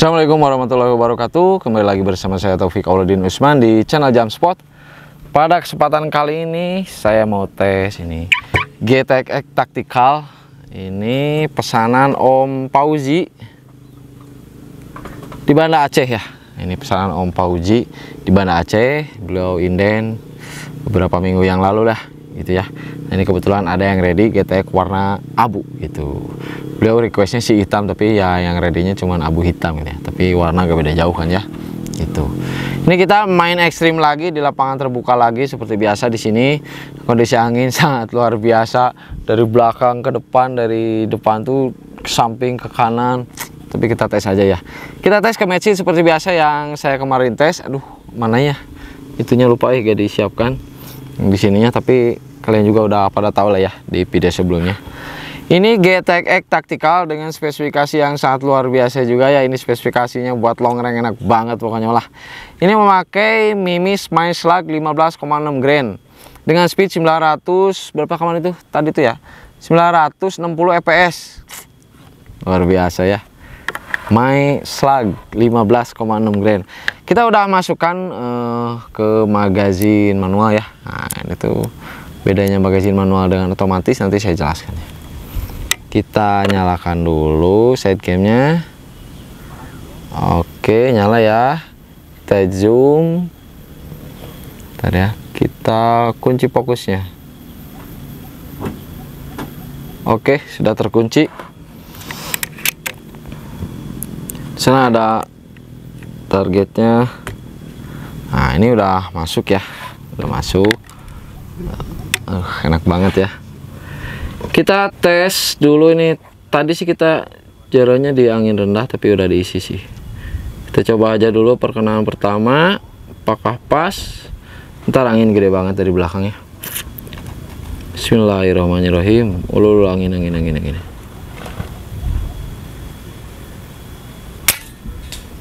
Assalamualaikum warahmatullahi wabarakatuh Kembali lagi bersama saya Taufik Auladin Usman di channel Jam Spot Pada kesempatan kali ini saya mau tes ini GTX Tactical Ini pesanan Om Pauji Di Banda Aceh ya Ini pesanan Om Pauji di Banda Aceh Beliau inden beberapa minggu yang lalu lah gitu ya ini kebetulan ada yang ready GTX warna abu gitu beliau requestnya si hitam tapi ya yang readynya cuma abu hitam gitu ya tapi warna agak beda jauh kan ya itu ini kita main ekstrim lagi di lapangan terbuka lagi seperti biasa di sini kondisi angin sangat luar biasa dari belakang ke depan dari depan tuh ke samping ke kanan tapi kita tes aja ya kita tes ke matching seperti biasa yang saya kemarin tes aduh mana ya itunya lupa ya gak disiapkan di sininya tapi kalian juga udah pada tahu lah ya di video sebelumnya ini GTX taktikal dengan spesifikasi yang sangat luar biasa juga ya. Ini spesifikasinya buat long range enak banget pokoknya lah. Ini memakai Mimi Smile Slug 15,6 grain dengan speed 900 berapa kemarin itu tadi itu ya 960 fps. Luar biasa ya. My Slug 15,6 grain. Kita udah masukkan uh, ke magazin manual ya. Nah, ini tuh bedanya magazin manual dengan otomatis nanti saya jelaskan ya kita nyalakan dulu side camnya oke nyala ya kita zoom Bentar ya kita kunci fokusnya oke sudah terkunci sana ada targetnya nah ini udah masuk ya udah masuk uh, enak banget ya kita tes dulu ini tadi sih kita jalannya di angin rendah tapi udah diisi sih kita coba aja dulu perkenalan pertama apakah pas ntar angin gede banget dari belakang ya Bismillahirrahmanirrahim ulul angin angin angin angin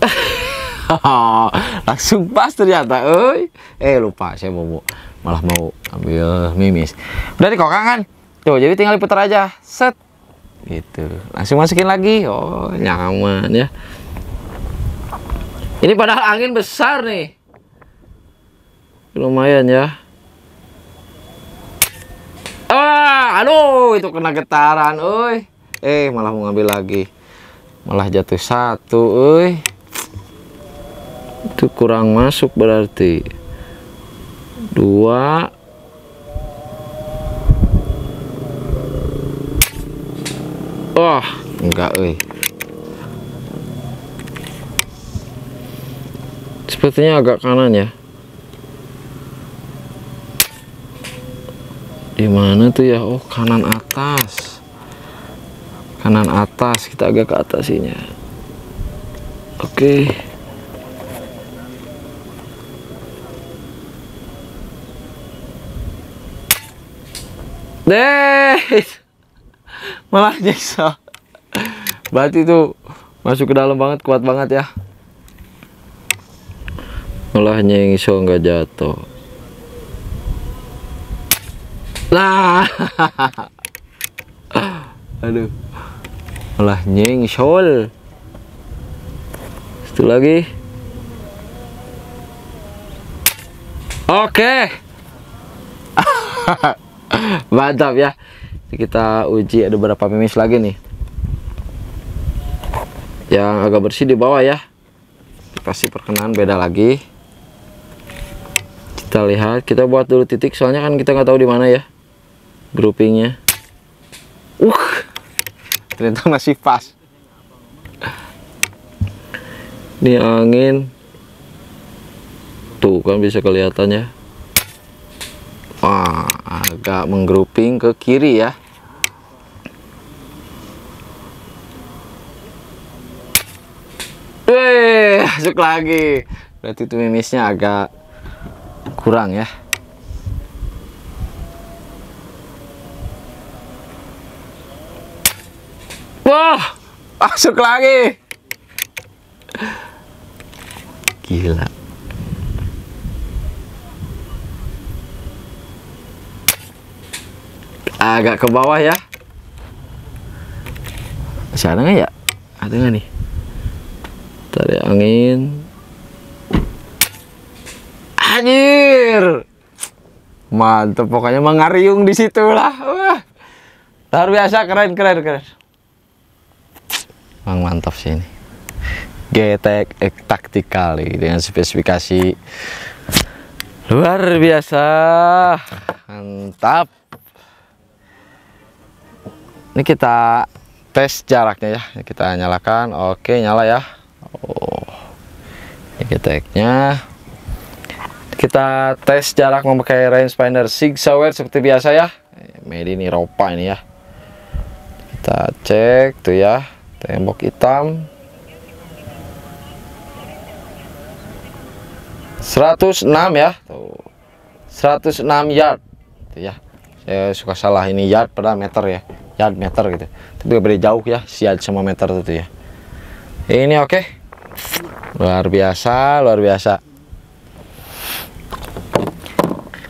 langsung pas ternyata oi eh lupa saya mau, malah mau ambil mimis udah dikokang kan Tuh, jadi tinggal diputar aja. Set. Gitu. Langsung masukin lagi. Oh, nyaman ya. Ini padahal angin besar nih. Lumayan ya. Ah, aduh, itu kena getaran, oi. Eh, malah mau ngambil lagi. Malah jatuh satu, oi. Itu kurang masuk berarti. Dua, Wah, enggak eh. Sepertinya agak kanan ya. Di mana tuh ya? Oh, kanan atas. Kanan atas, kita agak ke atas Ya. Oke. Okay. Deh. malah nyiksa berarti itu masuk ke dalam banget kuat banget ya malah nyiksa nggak jatuh lah aduh malah nyingsol satu lagi oke okay. mantap ya kita uji ada berapa mimis lagi nih yang agak bersih di bawah ya pasti perkenaan beda lagi kita lihat kita buat dulu titik soalnya kan kita nggak tahu di mana ya groupingnya uh ternyata masih pas ini angin tuh kan bisa kelihatannya ah agak menggrouping ke kiri ya Wih, eh, masuk lagi berarti itu mimisnya agak kurang ya wah masuk lagi gila agak ke bawah ya ada ya ada nggak nih tarik angin anjir mantep pokoknya mengariung di situ lah Wah. luar biasa keren keren keren Bang mantap sih ini getek eh, taktikal dengan spesifikasi luar biasa mantap ini kita tes jaraknya ya. kita nyalakan. Oke, nyala ya. Oh. Ini nya Kita tes jarak memakai rangefinder Sigsawer seperti biasa ya. Made in Eropa ini ya. Kita cek tuh ya. Tembok hitam. 106 ya. Tuh. 106 yard. Tuh ya. Saya suka salah ini yard per meter ya ya meter gitu tapi beda jauh ya sial sama meter itu ya ini oke okay. luar biasa luar biasa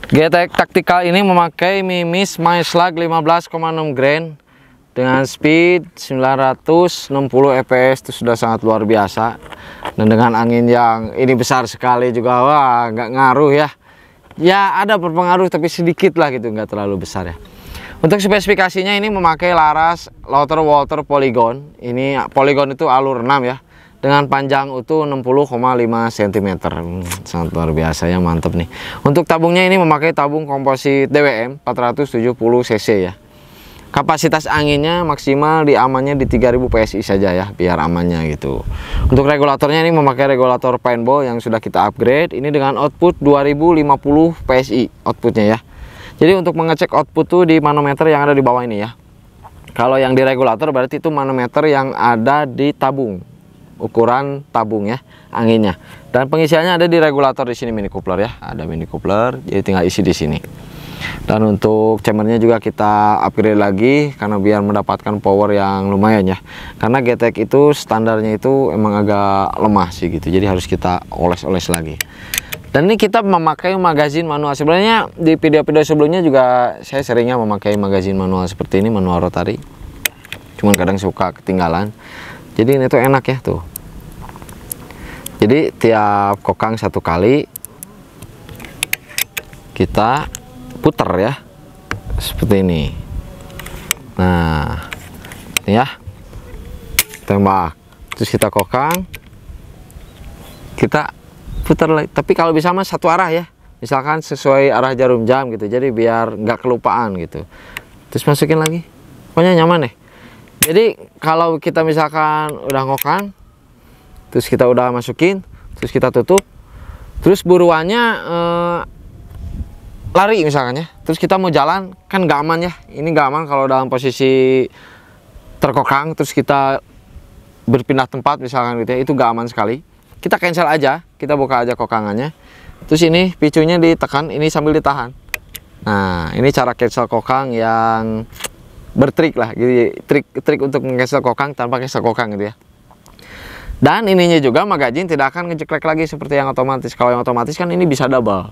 GTX Taktikal ini memakai Mimis Slug 15,6 grain dengan speed 960 fps itu sudah sangat luar biasa dan dengan angin yang ini besar sekali juga wah nggak ngaruh ya ya ada berpengaruh tapi sedikit lah gitu nggak terlalu besar ya untuk spesifikasinya ini memakai laras Lauter Walter Polygon. Ini polygon itu alur 6 ya. Dengan panjang utuh 60,5 cm. Hmm, sangat luar biasa ya, mantep nih. Untuk tabungnya ini memakai tabung komposit DWM 470 cc ya. Kapasitas anginnya maksimal di amannya di 3000 PSI saja ya, biar amannya gitu. Untuk regulatornya ini memakai regulator paintball yang sudah kita upgrade. Ini dengan output 2050 PSI outputnya ya jadi untuk mengecek output tuh di manometer yang ada di bawah ini ya. Kalau yang di regulator berarti itu manometer yang ada di tabung. Ukuran tabung ya, anginnya. Dan pengisiannya ada di regulator di sini mini coupler ya. Ada mini coupler, jadi tinggal isi di sini. Dan untuk chambernya juga kita upgrade lagi karena biar mendapatkan power yang lumayan ya. Karena getek itu standarnya itu emang agak lemah sih gitu. Jadi harus kita oles-oles lagi. Dan ini kita memakai magazin manual. Sebenarnya di video-video sebelumnya juga saya seringnya memakai magazin manual seperti ini, manual rotary Cuman kadang suka ketinggalan. Jadi ini tuh enak ya tuh. Jadi tiap kokang satu kali kita putar ya seperti ini. Nah, ini ya tembak. Terus kita kokang, kita putar lagi tapi kalau bisa mas satu arah ya misalkan sesuai arah jarum jam gitu jadi biar nggak kelupaan gitu terus masukin lagi pokoknya nyaman Ya? jadi kalau kita misalkan udah ngokan terus kita udah masukin terus kita tutup terus buruannya eh, lari misalkan ya terus kita mau jalan kan nggak aman ya ini nggak aman kalau dalam posisi terkokang terus kita berpindah tempat misalkan gitu ya itu nggak aman sekali kita cancel aja kita buka aja kokangannya terus ini picunya ditekan ini sambil ditahan nah ini cara cancel kokang yang bertrik lah jadi trik trik untuk cancel kokang tanpa cancel kokang gitu ya dan ininya juga magazine tidak akan ngejeklek lagi seperti yang otomatis kalau yang otomatis kan ini bisa double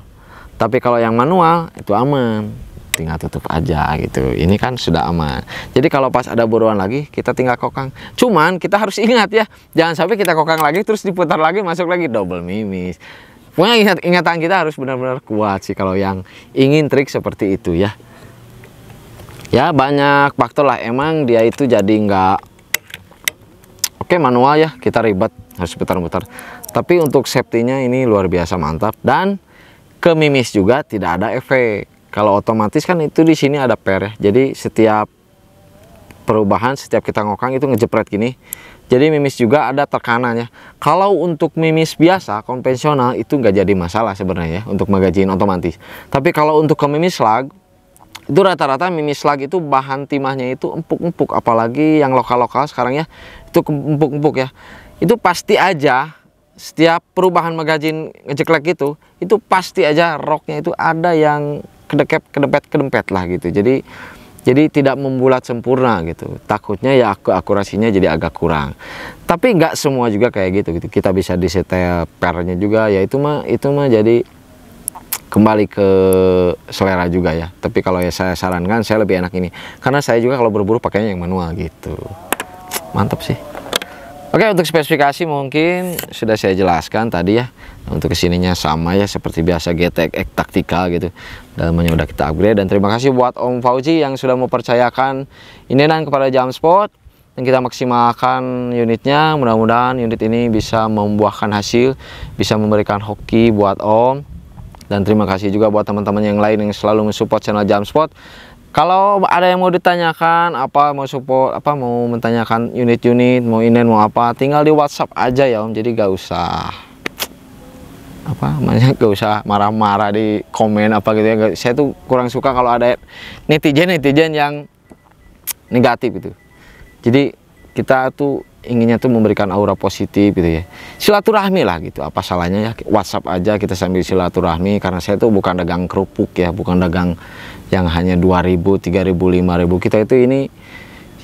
tapi kalau yang manual itu aman tinggal tutup aja gitu ini kan sudah aman jadi kalau pas ada buruan lagi kita tinggal kokang cuman kita harus ingat ya jangan sampai kita kokang lagi terus diputar lagi masuk lagi double mimis Pokoknya ingat, ingatan kita harus benar-benar kuat sih kalau yang ingin trik seperti itu ya. Ya banyak faktor lah emang dia itu jadi nggak oke manual ya kita ribet harus putar-putar. Tapi untuk safety-nya ini luar biasa mantap dan ke mimis juga tidak ada efek. Kalau otomatis kan itu di sini ada per ya. Jadi setiap perubahan setiap kita ngokang itu ngejepret gini. Jadi mimis juga ada tekanannya. Kalau untuk mimis biasa konvensional itu nggak jadi masalah sebenarnya ya, untuk magazine otomatis. Tapi kalau untuk ke mimis lag itu rata-rata mimis lag itu bahan timahnya itu empuk-empuk apalagi yang lokal-lokal sekarang ya itu empuk-empuk ya. Itu pasti aja setiap perubahan magajin ngejeklek itu itu pasti aja roknya itu ada yang kedekep kedempet kedempet lah gitu jadi jadi tidak membulat sempurna gitu takutnya ya aku akurasinya jadi agak kurang tapi nggak semua juga kayak gitu gitu kita bisa disetel pernya juga ya itu mah itu mah jadi kembali ke selera juga ya tapi kalau ya saya sarankan saya lebih enak ini karena saya juga kalau berburu pakainya yang manual gitu mantap sih Oke untuk spesifikasi mungkin sudah saya jelaskan tadi ya untuk kesininya sama ya seperti biasa GTX taktikal gitu dalamnya udah kita upgrade dan terima kasih buat Om Fauzi yang sudah mempercayakan ini dan kepada jam spot dan kita maksimalkan unitnya mudah-mudahan unit ini bisa membuahkan hasil bisa memberikan hoki buat Om dan terima kasih juga buat teman-teman yang lain yang selalu mensupport channel Jam Jamspot kalau ada yang mau ditanyakan, apa mau support, apa mau menanyakan unit-unit, mau inen, mau apa, tinggal di WhatsApp aja ya Om. Jadi gak usah apa namanya gak usah marah-marah di komen apa gitu ya. Saya tuh kurang suka kalau ada netizen netizen yang negatif itu. Jadi kita tuh inginnya tuh memberikan aura positif gitu ya silaturahmi lah gitu apa salahnya ya WhatsApp aja kita sambil silaturahmi karena saya tuh bukan dagang kerupuk ya bukan dagang yang hanya 2000 3000 5000 kita itu ini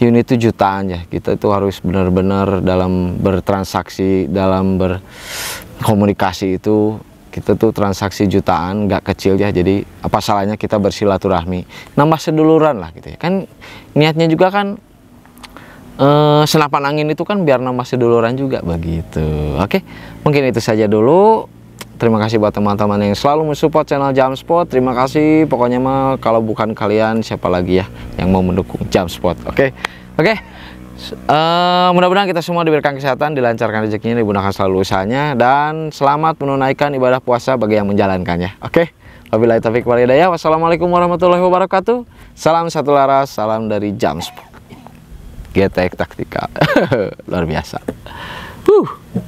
unit itu jutaan ya kita itu harus benar-benar dalam bertransaksi dalam berkomunikasi itu kita tuh transaksi jutaan nggak kecil ya jadi apa salahnya kita bersilaturahmi nambah seduluran lah gitu ya kan niatnya juga kan Eh, senapan angin itu kan biar nama seduluran juga begitu. Oke, mungkin itu saja dulu. Terima kasih buat teman-teman yang selalu mensupport channel Jamspot. Terima kasih. Pokoknya mah kalau bukan kalian siapa lagi ya yang mau mendukung Jamspot. Oke. Oke. Eh, mudah-mudahan kita semua diberikan kesehatan, dilancarkan rezekinya, digunakan selalu usahanya dan selamat menunaikan ibadah puasa bagi yang menjalankannya. Oke. Wabillahi taufiq walhidayah. Wassalamualaikum warahmatullahi wabarakatuh. Salam satu laras, salam dari Jamspot. GTX e Taktika luar biasa. Huh.